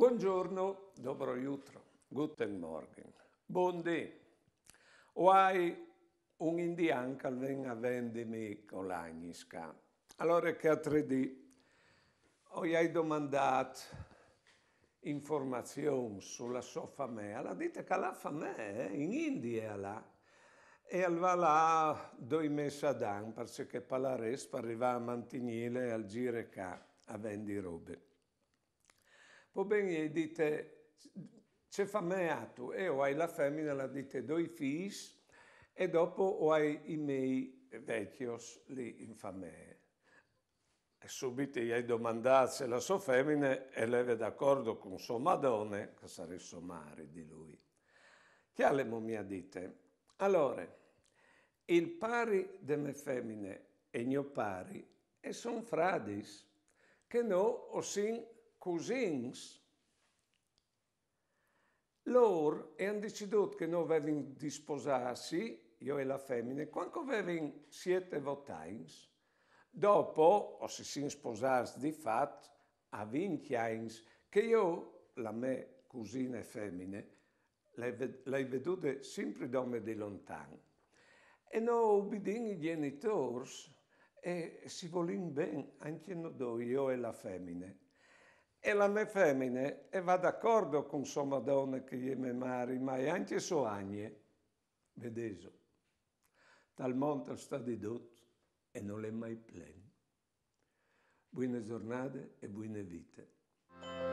Buongiorno, dobro jutro, guten morgen, buon dì. hai un indian che venga a vendimi con l'agnisca? Allora che a 3D ho hai domandato informazioni sulla sua famiglia. La dite che la famiglia eh? in India là. E al va là due mesi ad an, perché Palares arriva a Mantignile al giro qua a vendi robe. Poi bene, gli dite, c'è tu, e o hai la femmina, la dite due figli, e dopo o hai i miei vecchi lì in famea. E subito gli hai domandato se la sua femmina e lei è d'accordo con suo madone, che sarebbe il suo mare di lui. Chialemo mi ha dite, allora, il pari delle femmine e il mio pari e son fradis, che no, o sin cosins, loro hanno deciso che non avevano di sposarsi, io e la femmina, quando avevano siete votati, dopo, o se si sposati di fatto, avevano che io, la mia cugina femmina, l'hai veduta sempre da me di lontano. E noi obbediamo i genitori e si vogliono bene anche noi, io e la femmina e la mia femmine e va d'accordo con sua madonna che gli me mari, ma è anche sua agne, vedeso. Dal monte sta di dot e non è mai plen. Buone giornate e buone vite.